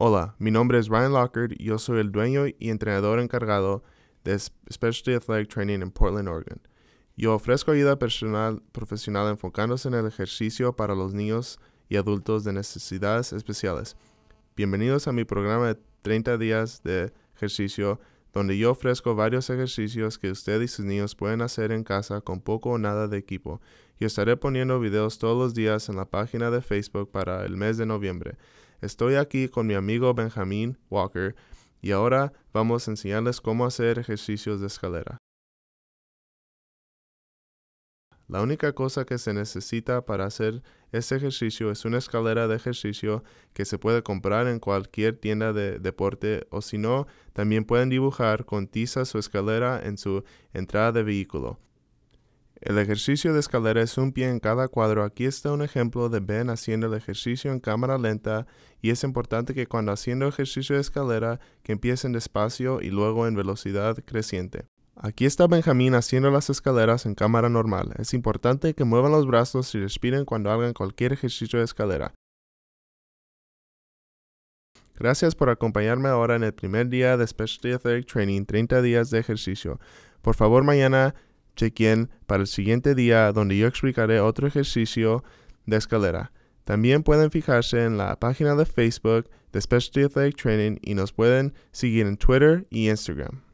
Hola, mi nombre es Ryan Lockard, yo soy el dueño y entrenador encargado de Specialty Athletic Training en Portland, Oregon. Yo ofrezco ayuda personal, profesional enfocándose en el ejercicio para los niños y adultos de necesidades especiales. Bienvenidos a mi programa de 30 días de ejercicio, donde yo ofrezco varios ejercicios que usted y sus niños pueden hacer en casa con poco o nada de equipo. Yo estaré poniendo videos todos los días en la página de Facebook para el mes de noviembre. Estoy aquí con mi amigo Benjamin Walker y ahora vamos a enseñarles cómo hacer ejercicios de escalera. La única cosa que se necesita para hacer este ejercicio es una escalera de ejercicio que se puede comprar en cualquier tienda de deporte o si no, también pueden dibujar con tiza su escalera en su entrada de vehículo. El ejercicio de escalera es un pie en cada cuadro. Aquí está un ejemplo de Ben haciendo el ejercicio en cámara lenta y es importante que cuando haciendo ejercicio de escalera que empiecen despacio y luego en velocidad creciente. Aquí está Benjamín haciendo las escaleras en cámara normal. Es importante que muevan los brazos y respiren cuando hagan cualquier ejercicio de escalera. Gracias por acompañarme ahora en el primer día de Specialty Athletic Training 30 días de ejercicio. Por favor mañana chequen para el siguiente día donde yo explicaré otro ejercicio de escalera. También pueden fijarse en la página de Facebook de Specialty Athletic Training y nos pueden seguir en Twitter y Instagram.